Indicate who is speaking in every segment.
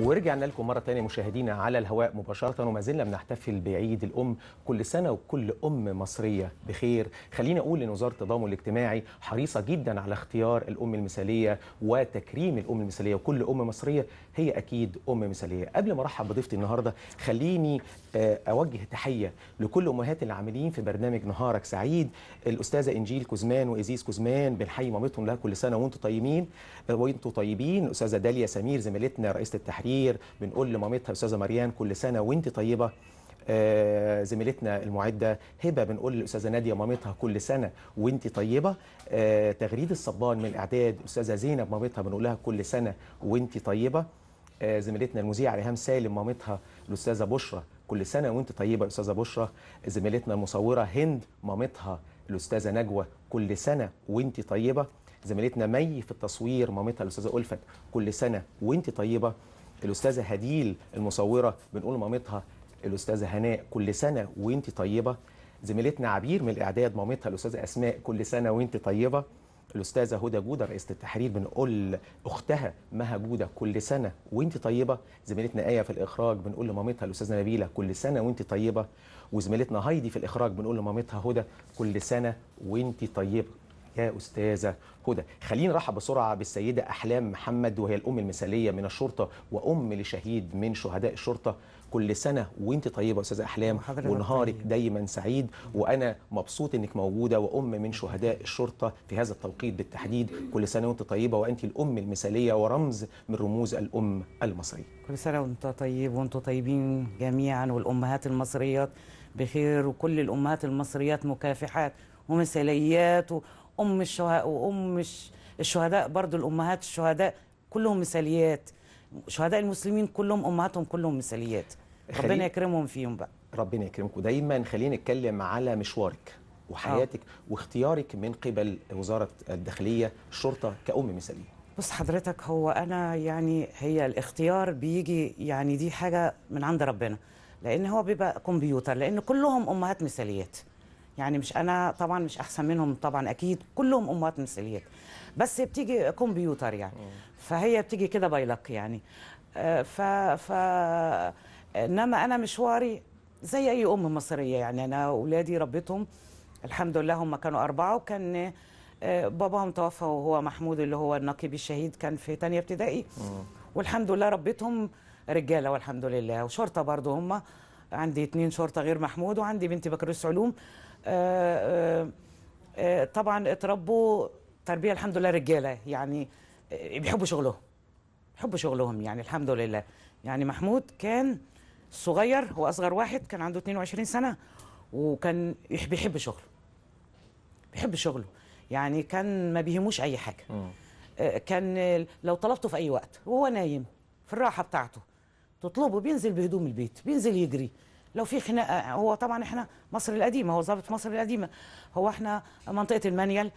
Speaker 1: ورجعنا لكم مرة ثانيه مشاهدينا على الهواء مباشرة وما زلنا بنحتفل بعيد الأم كل سنة وكل أم مصرية بخير خليني أقول إن وزارة التضامن الاجتماعي حريصة جدا على اختيار الأم المثالية وتكريم الأم المثالية وكل أم مصرية هي اكيد ام مثاليه قبل ما ارحب بضيفتي النهارده خليني آه، اوجه تحيه لكل امهات العاملين في برنامج نهارك سعيد الاستاذه انجيل كوزمان وازيز كوزمان بنحيي مامتهم لها كل سنه وانتم طيبين آه، وانتم طيبين الاستاذه داليا سمير زميلتنا رئيسه التحرير بنقول لمامتها استاذه مريان كل سنه وانت طيبه آه، زميلتنا المعده هبه بنقول للاستاذه ناديه مامتها كل سنه وانت طيبه تغريد الصبان من الاعداد استاذه زينب مامتها بنقول لها كل سنه وانت طيبه آه، زميلتنا المذيعه ريهام سالم مامتها الاستاذه بشرى كل سنه وانت طيبه يا استاذه بشرى زميلتنا المصوره هند مامتها الاستاذه نجوى كل سنه وانت طيبه زميلتنا مي في التصوير مامتها الاستاذه ألفت كل سنه وانت طيبه الاستاذه هديل المصوره بنقول مامتها الاستاذه هناء كل سنه وانت طيبه زميلتنا عبير من الاعداد مامتها الاستاذه اسماء كل سنه وانت طيبه الاستاذه هدى جوده رئيسه التحرير بنقول اختها مها جوده كل سنه وانت طيبه زميلتنا ايه في الاخراج بنقول لمامتها الاستاذه نبيله كل سنه وانت طيبه وزميلتنا هايدي في الاخراج بنقول لمامتها هدى كل سنه وانت طيبه يا استاذه هدى خلينا نرحب بسرعه بالسيده احلام محمد وهي الام المثاليه من الشرطه وام لشهيد من شهداء الشرطه كل سنه وانت طيبه استاذه احلام طيب. ونهارك دايما سعيد وانا مبسوط انك موجوده وام من شهداء الشرطه في هذا التوقيت بالتحديد كل سنه وانت طيبه وانت الام المثاليه ورمز من رموز الام المصريه
Speaker 2: كل سنه وانت طيب وانتم طيبين جميعا والامهات المصريات بخير وكل الامهات المصريات مكافحات ومثاليات وام الشهداء وام الشهداء برضو الامهات الشهداء كلهم مثاليات شهداء المسلمين كلهم امهاتهم كلهم مثاليات ربنا يكرمهم فيهم بقى ربنا يكرمك ودايما خلينا نتكلم على
Speaker 1: مشوارك وحياتك أوه. واختيارك من قبل وزاره الداخليه الشرطه كأم
Speaker 2: مثاليه بص حضرتك هو انا يعني هي الاختيار بيجي يعني دي حاجه من عند ربنا لان هو بيبقى كمبيوتر لان كلهم امهات مثاليات يعني مش انا طبعا مش احسن منهم طبعا اكيد كلهم امهات مثاليات بس بتيجي كمبيوتر يعني فهي بتيجي كده بايلق يعني آه، ف ف انما انا مشواري زي اي ام مصريه يعني انا اولادي ربيتهم الحمد لله هم كانوا اربعه وكان آه، باباهم توفى وهو محمود اللي هو النقيب الشهيد كان في تانية ابتدائي والحمد لله ربيتهم رجاله والحمد لله وشرطه برضه هم عندي اثنين شرطه غير محمود وعندي بنتي بكالوريوس علوم آه، طبعا اتربوا التربيه الحمد لله رجاله يعني آه، بيحبوا شغلهم بيحبوا شغلهم يعني الحمد لله يعني محمود كان صغير هو اصغر واحد كان عنده 22 سنه وكان بيحب شغله بيحب شغله يعني كان ما بيهموش اي حاجه آه، كان لو طلبته في اي وقت وهو نايم في الراحه بتاعته تطلبه بينزل بهدوم البيت بينزل يجري لو في خناقه هو طبعا احنا مصر القديمه هو ظابط مصر القديمه هو احنا منطقه المنيل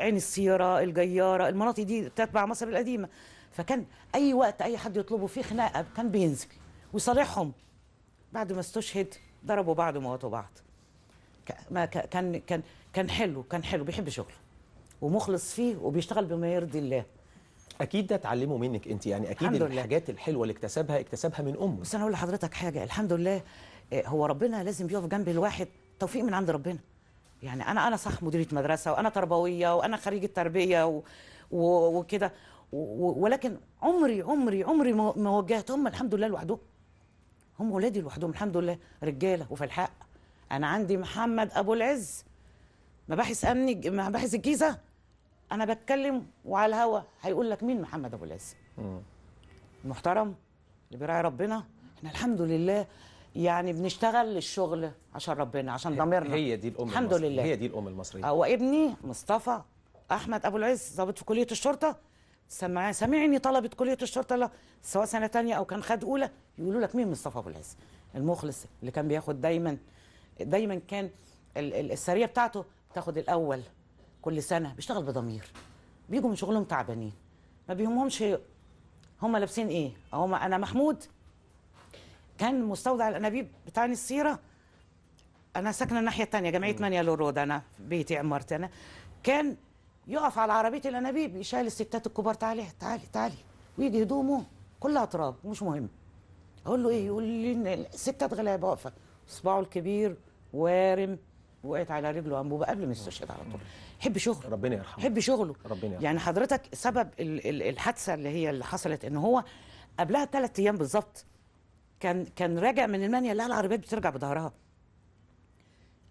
Speaker 2: عين السيره الجياره المناطق دي تتبع مصر القديمه فكان اي وقت اي حد يطلبه فيه خناقه كان بينزل ويصالحهم بعد ما استشهد ضربوا بعض وموتوا بعض ما كان كان كان حلو كان حلو بيحب شغله ومخلص فيه وبيشتغل بما يرضي الله اكيد ده اتعلمه منك انت يعني اكيد الحمد الحاجات لله. الحلوه اللي اكتسبها اكتسبها من امه بس انا اقول لحضرتك حاجه الحمد لله آه، هو ربنا لازم بيقف جنب الواحد توفيق من عند ربنا يعني انا انا صح مديره مدرسه وانا تربويه وانا خريجه تربيه وكده ولكن عمري عمري عمري ما وجهت الحمد لله لوحدهم هم ولادي لوحدهم الحمد لله رجاله وفي الحق انا عندي محمد ابو العز مباحث امني مباحث الجيزه انا بتكلم وعلى الهوا هيقول لك مين محمد ابو العز المحترم اللي بيراعي ربنا احنا الحمد لله يعني بنشتغل الشغل عشان ربنا عشان ضميرنا هي دي الام الحمد المصري. لله هي دي الام المصريه هو ابني مصطفى احمد ابو العز ضابط في كليه الشرطه سمعني سامعني طلبه كليه الشرطه لا سواء سنه ثانيه او كان خد اولى يقولوا لك مين مصطفى ابو العز المخلص اللي كان بياخد دايما دايما كان السريه بتاعته تاخد الاول كل سنه بيشتغل بضمير بيجوا من شغلهم تعبانين ما بيهمهمش هم لابسين ايه هم انا محمود كان مستودع الانابيب بتاع السيره انا ساكنه الناحيه الثانيه جمعيه مانيا لورود انا في بيتي عمارتي انا كان يقف على عربيه الانابيب يشيل الستات الكبار تعالي تعالي تعالي ويجي هدومه كلها تراب مش مهم اقول له ايه يقول لي الستات غلابه واقفه صباعه الكبير وارم وقعت على رجله انبوبه قبل ما يستشهد على طول حب شغله ربنا يرحمه حب شغله ربنا يرحمه يعني حضرتك سبب الحادثه اللي هي اللي حصلت ان هو قبلها ثلاث ايام بالظبط كان كان راجع من المانيا لقى العربيات بترجع بظهرها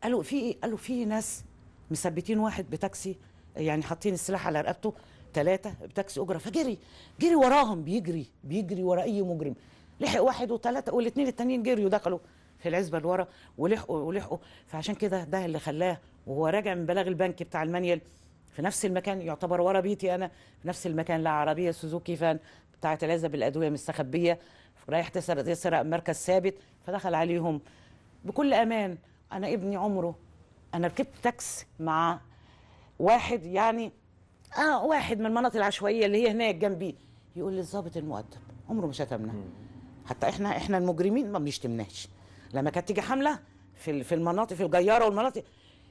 Speaker 2: قالوا في ايه قالوا في ناس مثبتين واحد بتاكسي يعني حاطين السلاح على رقبته ثلاثه بتاكسي اجره فجري جري وراهم بيجري بيجري ورا اي مجرم لحق واحد وثلاثه والاثنين التانيين جريوا دخلوا في العزبه اللي ورا ولحقوا ولحقوا فعشان كده ده اللي خلاه وهو راجع من بلاغ البنك بتاع المانيال في نفس المكان يعتبر ورا بيتي انا في نفس المكان لا عربيه سوزوكي فان بتاعه العزب الادويه مستخبيه رايح تسرق يسرق مركز ثابت فدخل عليهم بكل امان انا ابني عمره انا ركبت تاكس مع واحد يعني اه واحد من المناطق العشوائيه اللي هي هناك جنبي يقول للظابط المؤدب عمره ما شتمنا حتى احنا احنا المجرمين ما بنشتمناش لما كانت تيجي حمله في في المناطق في الجياره والمناطق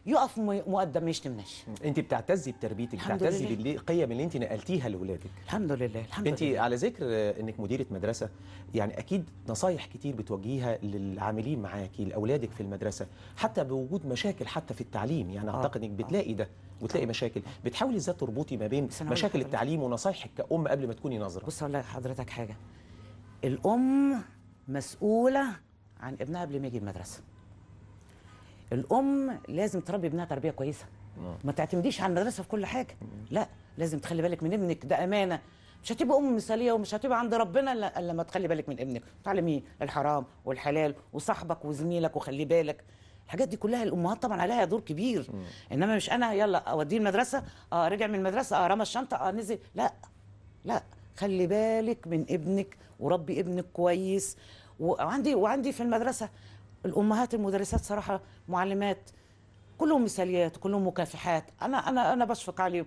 Speaker 2: يقف مقدم يشتم نش انت بتعتزي بتربيتك بتعتزي بالقيم
Speaker 1: اللي انت نقلتيها لاولادك الحمد لله الحمد انت لله انت على ذكر انك مديره مدرسه يعني اكيد نصايح كتير بتوجهيها للعاملين معاكي لاولادك في المدرسه حتى بوجود مشاكل حتى في التعليم يعني آه. اعتقد انك بتلاقي ده وتلاقي آه. مشاكل بتحاولي ازاي تربطي ما بين مشاكل
Speaker 2: التعليم ونصايحك كأم قبل ما تكوني ناظره بص اقول لحضرتك حاجه الام مسؤوله عن ابنها قبل ما يجي المدرسه الام لازم تربي ابنها تربيه كويسه نعم. ما تعتمديش على المدرسه في كل حاجه نعم. لا لازم تخلي بالك من ابنك ده امانه مش هتبقى ام مثاليه ومش هتبقى عند ربنا الا لما تخلي بالك من ابنك تعلمي الحرام والحلال وصاحبك وزميلك وخلي بالك الحاجات دي كلها الامهات طبعا عليها دور كبير مم. نعم. انما مش انا يلا اوديه المدرسه اه رجع من المدرسه اه رمى الشنطه اه نزل لا لا خلي بالك من ابنك وربي ابنك كويس وعندي وعندي في المدرسه الامهات المدرسات صراحه معلمات كلهم مثاليات كلهم مكافحات انا انا انا بشفق عليهم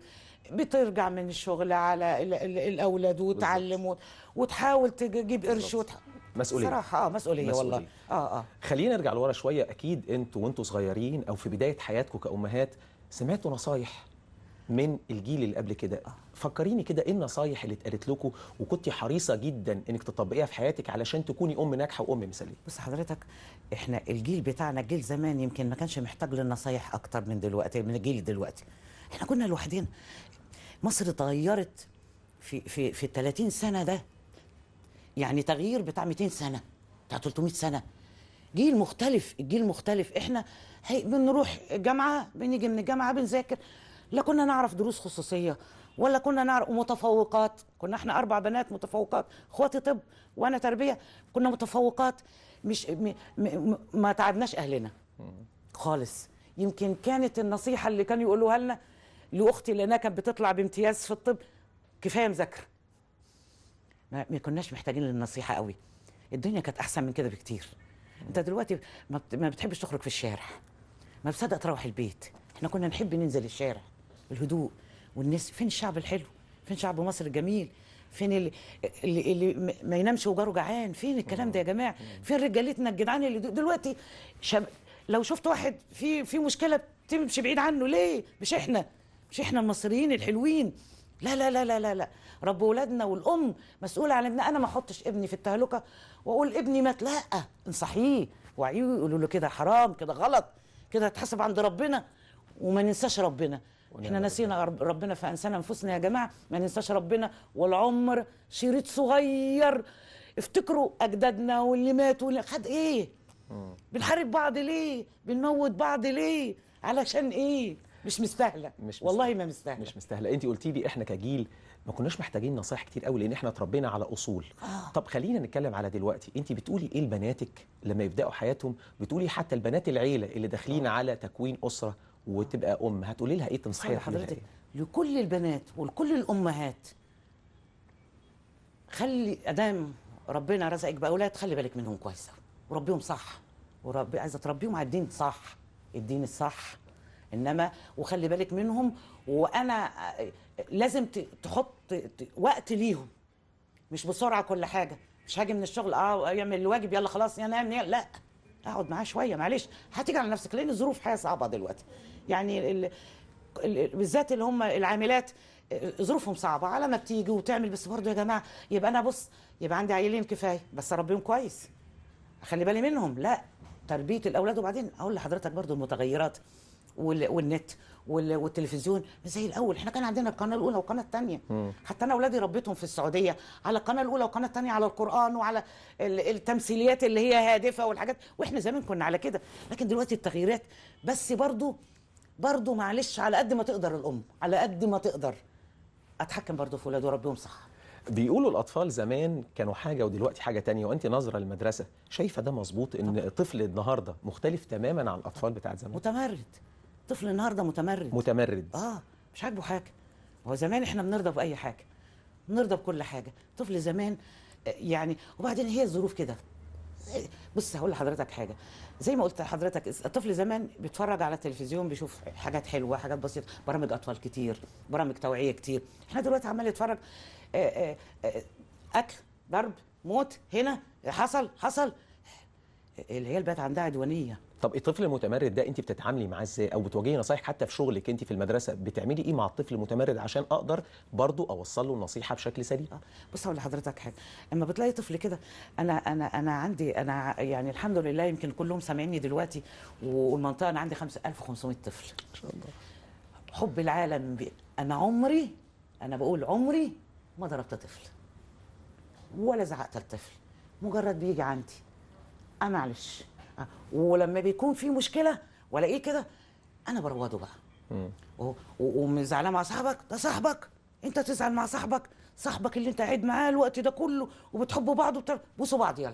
Speaker 2: بترجع من الشغل على الاولاد وتعلم وتحاول تجيب قرش وتح... مسؤوليه صراحه اه مسؤوليه, مسؤولية. والله اه
Speaker 1: اه خلينا نرجع لورا شويه اكيد انتوا وانتوا صغيرين او في بدايه حياتكم كامهات سمعتوا نصايح من الجيل اللي قبل كده فكريني كده ايه النصايح اللي اتقالت لكم وكنت حريصه جدا انك تطبقيها في حياتك علشان
Speaker 2: تكوني ام ناجحه وام مثاليه بص حضرتك احنا الجيل بتاعنا جيل زمان يمكن ما كانش محتاج للنصايح اكتر من دلوقتي من الجيل دلوقتي احنا كنا لوحدنا مصر اتغيرت في في في 30 سنه ده يعني تغيير بتاع 200 سنه بتاع 300 سنه جيل مختلف الجيل مختلف احنا بنروح جامعه بنيجي من الجامعه بنذاكر لا كنا نعرف دروس خصوصيه ولا كنا نعرف متفوقات كنا احنا اربع بنات متفوقات اخواتي طب وانا تربيه كنا متفوقات مش م... م... ما تعبناش اهلنا خالص يمكن كانت النصيحه اللي كانوا يقولوها لنا لاختي لانها كانت بتطلع بامتياز في الطب كفايه مذاكره ما... ما كناش محتاجين للنصيحه قوي الدنيا كانت احسن من كده بكتير انت دلوقتي ما بتحبش تخرج في الشارع ما بتصدق تروح البيت احنا كنا نحب ننزل الشارع الهدوء والناس فين الشعب الحلو فين شعب مصر الجميل فين اللي, اللي, ما ينامش وجاره جعان فين الكلام ده يا جماعه فين رجالتنا الجدعان اللي دلوقتي شب... لو شفت واحد في في مشكله تمشي بعيد عنه ليه مش احنا مش احنا المصريين الحلوين لا لا لا لا لا لا رب ولادنا والام مسؤوله عن ابنها انا ما احطش ابني في التهلكه واقول ابني مات لا انصحيه وعيه يقولوا له كده حرام كده غلط كده هتحاسب عند ربنا وما ننساش ربنا احنا نسينا ربنا فانسانا انفسنا يا جماعه ما ننساش ربنا والعمر شريط صغير افتكروا اجدادنا واللي ماتوا واللي خد ايه بنحارب بعض ليه بنموت بعض ليه علشان ايه مش مستاهله مش
Speaker 1: والله ما مستاهله مش مستاهله انت قلتي لي احنا كجيل ما كناش محتاجين نصايح كتير قوي لان احنا اتربينا على اصول آه. طب خلينا نتكلم على دلوقتي انت بتقولي ايه لبناتك لما يبداوا حياتهم بتقولي حتى البنات العيله اللي داخلين آه. على
Speaker 2: تكوين اسره وتبقى ام هتقولي لها ايه تنصحي حضرتك إيه؟ لكل البنات ولكل الامهات خلي ادام ربنا رزقك باولاد خلي بالك منهم كويس وربيهم صح وربي عايزه تربيهم على الدين صح الدين الصح انما وخلي بالك منهم وانا لازم تحط وقت ليهم مش بسرعه كل حاجه مش هاجي من الشغل اه يعمل الواجب يلا خلاص يا نام لا اقعد معاه شويه معلش هتيجي على نفسك لان الظروف حياه صعبه دلوقتي يعني ال... ال... بالذات اللي هم العاملات ظروفهم صعبه على ما بتيجي وتعمل بس برضه يا جماعه يبقى انا بص يبقى عندي عيلين كفايه بس اربيهم كويس اخلي بالي منهم لا تربيه الاولاد وبعدين اقول لحضرتك برضه المتغيرات والنت والتلفزيون زي الاول احنا كان عندنا القناه الاولى والقناه الثانيه حتى انا اولادي ربيتهم في السعوديه على القناه الاولى والقناه الثانيه على القران وعلى التمثيليات اللي هي هادفه والحاجات واحنا زمان كنا على كده لكن دلوقتي التغييرات بس برضه برضه معلش على قد ما تقدر الام على قد ما تقدر
Speaker 1: اتحكم برضه في ولادي وربيهم صح بيقولوا الاطفال زمان كانوا حاجه ودلوقتي حاجه تانية وانت ناظره للمدرسه شايفه ده مظبوط ان طفل النهارده مختلف تماما عن الاطفال بتاعت زمان
Speaker 2: متمرد طفل النهارده متمرد متمرد اه مش عاجبه حاجه هو زمان احنا بنرضى باي حاجه بنرضى بكل حاجه طفل زمان يعني وبعدين هي الظروف كده بص هقول لحضرتك حاجه زي ما قلت لحضرتك الطفل زمان بيتفرج على التلفزيون بيشوف حاجات حلوه حاجات بسيطه برامج اطفال كتير برامج توعيه كتير احنا دلوقتي عمال يتفرج آه، آه، آه، اكل ضرب موت هنا حصل حصل العيال بقت عندها عدوانيه طب الطفل المتمرد ده انت بتتعاملي
Speaker 1: معاه ازاي او بتواجهي نصايح حتى في شغلك انت في المدرسه بتعملي ايه مع الطفل المتمرد عشان اقدر
Speaker 2: برضو اوصل له النصيحه بشكل سليم آه، بص اقول لحضرتك حاجه لما بتلاقي طفل كده انا انا انا عندي انا يعني الحمد لله يمكن كلهم سامعيني دلوقتي والمنطقه انا عندي 5500 طفل ان شاء الله حب العالم بي. انا عمري انا بقول عمري ما ضربت طفل ولا زعقت الطفل مجرد بيجي عندي انا معلش ولما بيكون في مشكله والاقيه كده انا بروضه بقى ومن مع صاحبك ده صاحبك انت تزعل مع صاحبك صاحبك اللي انت قاعد معاه الوقت ده كله وبتحبوا بعض وبتاع بعض يلا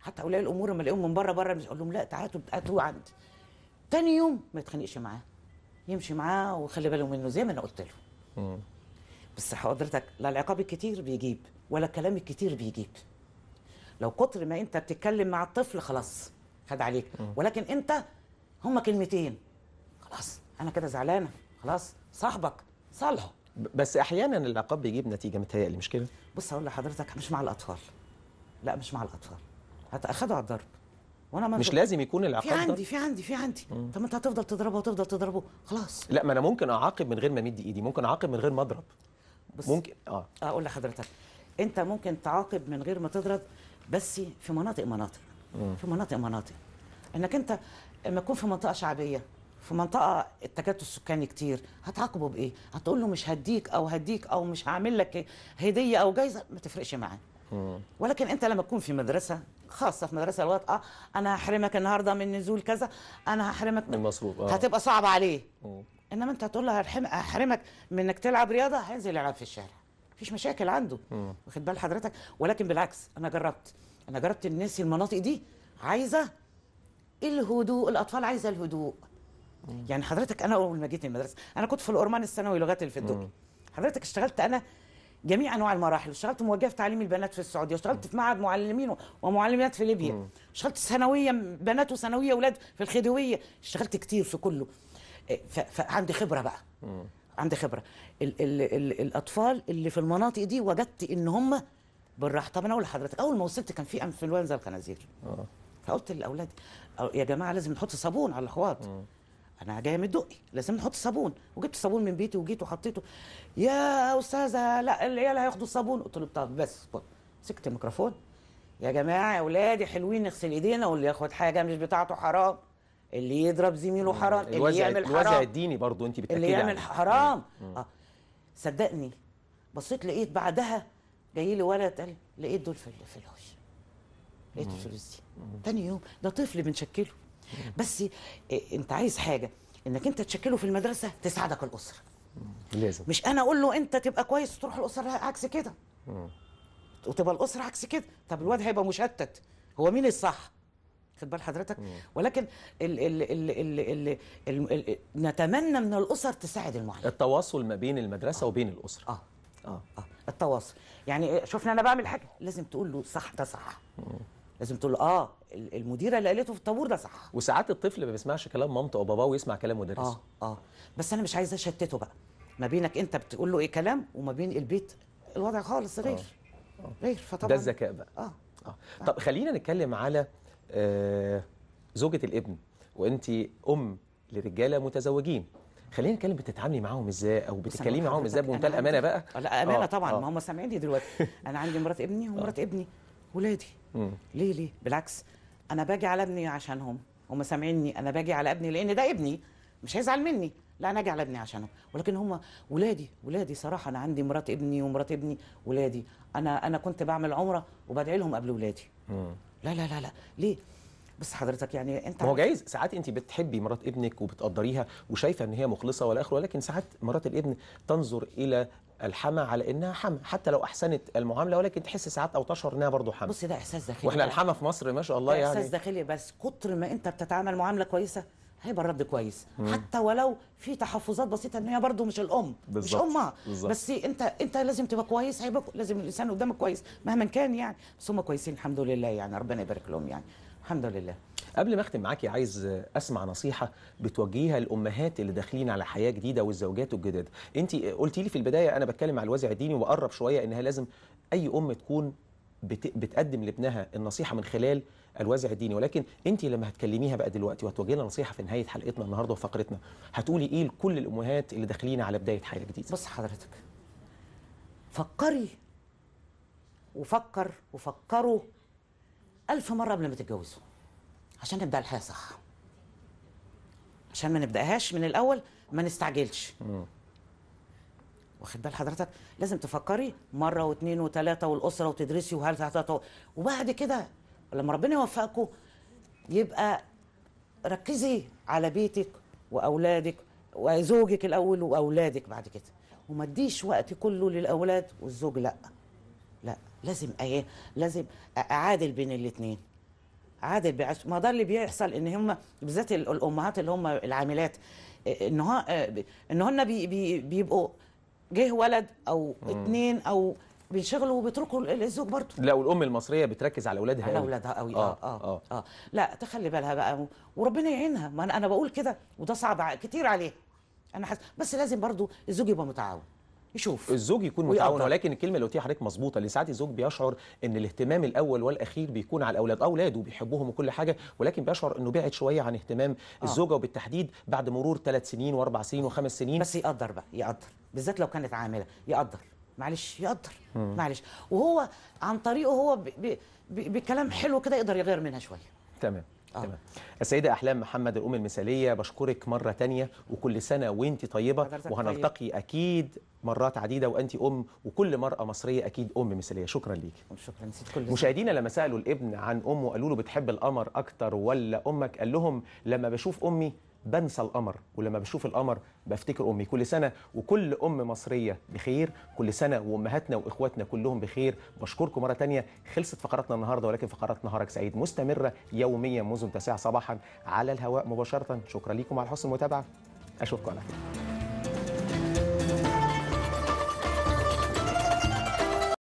Speaker 2: حتى اولياء الامور لما الاقيهم من بره بره مش اقول لهم لا تعالوا تعالوا عندي تاني يوم ما يتخانقش معاه يمشي معاه وخلي باله منه زي ما انا قلت له بس حضرتك لا العقاب الكتير بيجيب ولا الكلام الكتير بيجيب لو كتر ما انت بتتكلم مع الطفل خلاص خد عليك ولكن انت هما كلمتين خلاص انا كده زعلانه خلاص صاحبك صالحه بس احيانا العقاب بيجيب نتيجه متهيألي مش كده بص اقول لحضرتك مش مع الاطفال لا
Speaker 1: مش مع الاطفال هتاخدوا على الضرب
Speaker 2: وانا مش لازم يكون العقاب في عندي في عندي في عندي طب انت هتفضل تضربه وتفضل تضربه خلاص
Speaker 1: لا ما انا ممكن اعاقب من غير ما امد ايدي ممكن اعاقب من غير ما اضرب
Speaker 2: بص ممكن اه اقول لحضرتك انت ممكن تعاقب من غير ما تضرب بس في مناطق مناطق في مناطق مناطق انك انت لما تكون في منطقه شعبيه في منطقه التكتل السكاني كتير هتعاقبه بايه هتقول له مش هديك او هديك او مش هعمل لك هديه او جايزه ما تفرقش معاه ولكن انت لما تكون في مدرسه خاصه في مدرسه الواطئه انا هحرمك النهارده من نزول كذا انا هحرمك من المصروف آه. هتبقى صعبه عليه مم. انما انت هتقول له هحرمك من انك تلعب رياضه هينزل يلعب في الشارع مفيش مشاكل عنده واخد بال حضرتك ولكن بالعكس انا جربت انا جربت الناس المناطق دي عايزه الهدوء الاطفال عايزه الهدوء مم. يعني حضرتك انا اول ما جيت المدرسه انا كنت في الأورمان الثانوي لغات اللي في حضرتك اشتغلت انا جميع انواع المراحل اشتغلت موجهه في تعليم البنات في السعوديه اشتغلت في معهد معلمين ومعلمات في ليبيا اشتغلت ثانويه بنات وثانويه اولاد في الخديويه اشتغلت كتير في كله اه، فعندي خبره بقى مم. عندي خبره ال ال ال الاطفال اللي في المناطق دي وجدت ان هم بالراحه طب انا اقول لحضرتك اول ما وصلت كان في انفلونزا الخنازير اه فقلت للاولاد يا جماعه لازم نحط صابون على الاخوات آه. انا جايه من الدقي لازم نحط صابون وجبت صابون من بيتي وجيت وحطيته يا استاذه لا العيال هياخدوا الصابون قلت له طب بس مسكت الميكروفون يا جماعه يا اولادي حلوين نغسل ايدينا واللي ياخد حاجه مش بتاعته حرام اللي يضرب زميله آه، حرام اللي يعمل حرام الوزع
Speaker 1: الديني برضو انت بتاكدي اللي يعمل
Speaker 2: حرام آه. صدقني بصيت لقيت بعدها جاي لي ولد قال لقيت دول في في الحوش لقيت الفلوس دي تاني يوم ده طفل بنشكله بس إيه انت عايز حاجه انك انت تشكله في المدرسه تساعدك الاسره لازم مش انا اقول له انت تبقى كويس وتروح الاسره عكس كده وتبقى الاسره عكس كده طب الواد هيبقى مشتت هو مين الصح خد بال حضرتك ولكن ال ال ال ال الـ الـ الـ نتمنى من الاسر تساعد المعلم التواصل ما بين المدرسه آه. وبين الاسره اه اه اه التواصل يعني شفنا انا بعمل حاجه لازم تقول له صح ده صح لازم تقول له اه المديره اللي قالته في الطابور ده صح وساعات الطفل ما بيسمعش كلام مامته او باباه ويسمع كلام مدرسه اه اه بس انا مش عايزه اشتته بقى ما بينك انت بتقول له ايه كلام وما بين البيت الوضع خالص غير آه. آه. غير فطبعا ده الذكاء بقى آه.
Speaker 1: آه. طب خلينا نتكلم على آه، زوجة الابن وانت ام لرجاله متزوجين خلينا نتكلم بتتعاملي معاهم ازاي او بتتكلمي معاهم ازاي بمنتهى الامانه بقى آه، لا امانه آه طبعا آه. ما هم
Speaker 2: سامعيني دلوقتي انا عندي مرات ابني ومرات آه. ابني ولادي ليه ليه بالعكس انا باجي على ابني عشانهم هم سامعيني انا باجي على ابني لان ده ابني مش هيزعل مني لا انا اجي على ابني عشانهم ولكن هم ولادي ولادي صراحه انا عندي مرات ابني ومرات ابني ولادي انا انا كنت بعمل عمره وبدعي لهم قبل ولادي لا لا لا لا ليه بس حضرتك يعني انت هو جايز ساعات انت بتحبي مرات
Speaker 1: ابنك وبتقدريها وشايفه ان هي مخلصه ولا اخره ولكن ساعات مرات الابن تنظر الى الحما على انها حما حتى لو احسنت المعامله ولكن تحس ساعات او تشعر انها برضه حما بص ده احساس داخلي واحنا الحما في مصر ما شاء الله يعني احساس
Speaker 2: داخلي بس كتر ما انت بتتعامل معامله كويسه هيبقى الرد كويس مم. حتى ولو في تحفظات بسيطه ان هي برده مش الام بالزبط. مش امها بس انت انت لازم تبقى كويس هيبقى لازم الانسان قدامك كويس مهما كان يعني بس هم كويسين الحمد لله يعني ربنا يبارك لهم يعني الحمد لله
Speaker 1: قبل ما اختم معاكي عايز اسمع نصيحه بتوجهيها للامهات اللي داخلين على حياه جديده والزوجات الجداد انت قلتي لي في البدايه انا بتكلم على الوازع الديني وبقرب شويه انها لازم اي ام تكون بتقدم لابنها النصيحه من خلال الوازع الديني ولكن انت لما هتكلميها بقى دلوقتي وهتوجه لنا نصيحه في نهايه حلقتنا النهارده وفقرتنا هتقولي ايه لكل الامهات اللي داخلين على بدايه حياه جديده بص حضرتك
Speaker 2: فكري وفكر وفكروا ألف مرة قبل ما تتجوزوا عشان نبدأ الحياة صح عشان ما نبدأهاش من الأول ما نستعجلش واخد بال حضرتك لازم تفكري مره واثنين وثلاثه والاسره وتدرسي وهل وبعد كده لما ربنا يوفقكم يبقى ركزي على بيتك واولادك وزوجك الاول واولادك بعد كده وما تديش وقت كله للاولاد والزوج لا لا لازم ايه لازم اعادل بين الاثنين عادل بعش ما ده اللي بيحصل ان هم بالذات الامهات اللي هم العاملات ان هن بيبقوا جه ولد او اتنين او بينشغلوا وبيتركوا الزوج برضه لا والام المصريه بتركز على اولادها على اولادها قوي آه،, اه اه اه, آه. لا تخلي بالها بقى وربنا يعينها ما انا بقول كده وده صعب كتير عليها انا حاسه بس لازم برضه الزوج يبقى متعاون
Speaker 1: يشوف الزوج يكون متعاون ولكن الكلمه اللي قلتيها حضرتك مظبوطه لان ساعات الزوج بيشعر ان الاهتمام الاول والاخير بيكون على الاولاد اولاده بيحبهم وكل حاجه ولكن بيشعر انه بعد شويه عن اهتمام آه. الزوجه
Speaker 2: وبالتحديد بعد مرور ثلاث سنين واربع سنين وخمس سنين بس يقدر بقى يقدر بالذات لو كانت عامله يقدر معلش يقدر م. معلش وهو عن طريقه هو بكلام حلو كده يقدر يغير منها شويه
Speaker 1: تمام آه. تمام السيدة أحلام محمد الأم المثالية بشكرك مرة تانية وكل سنة وانت طيبة طيب. وهنلتقي أكيد مرات عديده وانت ام وكل مراه مصريه اكيد ام مثاليه شكرا ليك شكرا نسيت كل مشاهدينا لما سالوا الابن عن امه قالوا له بتحب القمر اكتر ولا امك قال لهم لما بشوف امي بنسى القمر ولما بشوف القمر بفتكر امي كل سنه وكل ام مصريه بخير كل سنه وامهاتنا واخواتنا كلهم بخير بشكركم مره ثانيه خلصت فقراتنا النهارده ولكن فقرات نهارك سعيد مستمره يوميا منذ التاسعه صباحا على الهواء مباشره شكرا لكم على حسن المتابعه اشوفكم على خير